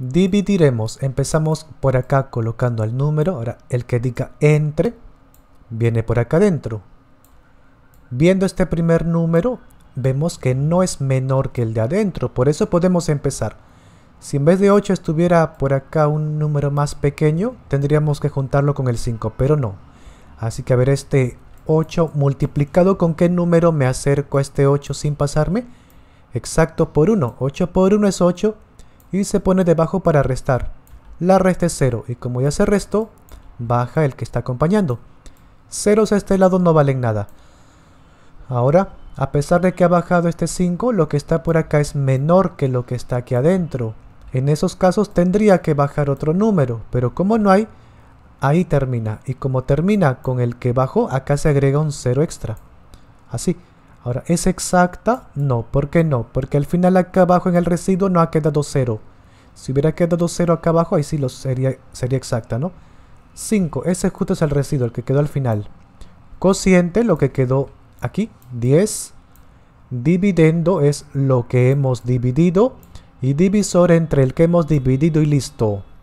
Dividiremos, empezamos por acá colocando el número, ahora el que diga entre, viene por acá adentro. Viendo este primer número, vemos que no es menor que el de adentro, por eso podemos empezar. Si en vez de 8 estuviera por acá un número más pequeño, tendríamos que juntarlo con el 5, pero no. Así que a ver este 8 multiplicado con qué número me acerco a este 8 sin pasarme. Exacto por 1. 8 por 1 es 8 y se pone debajo para restar. La resta es 0 y como ya se restó, baja el que está acompañando. Ceros a este lado no valen nada. Ahora, a pesar de que ha bajado este 5, lo que está por acá es menor que lo que está aquí adentro. En esos casos tendría que bajar otro número, pero como no hay, ahí termina. Y como termina con el que bajó, acá se agrega un 0 extra. Así. Ahora, ¿es exacta? No, ¿por qué no? Porque al final acá abajo en el residuo no ha quedado cero. Si hubiera quedado cero acá abajo, ahí sí lo sería, sería exacta, ¿no? 5, ese justo es el residuo, el que quedó al final. Cociente, lo que quedó aquí, 10. Dividendo es lo que hemos dividido. Y divisor entre el que hemos dividido y listo.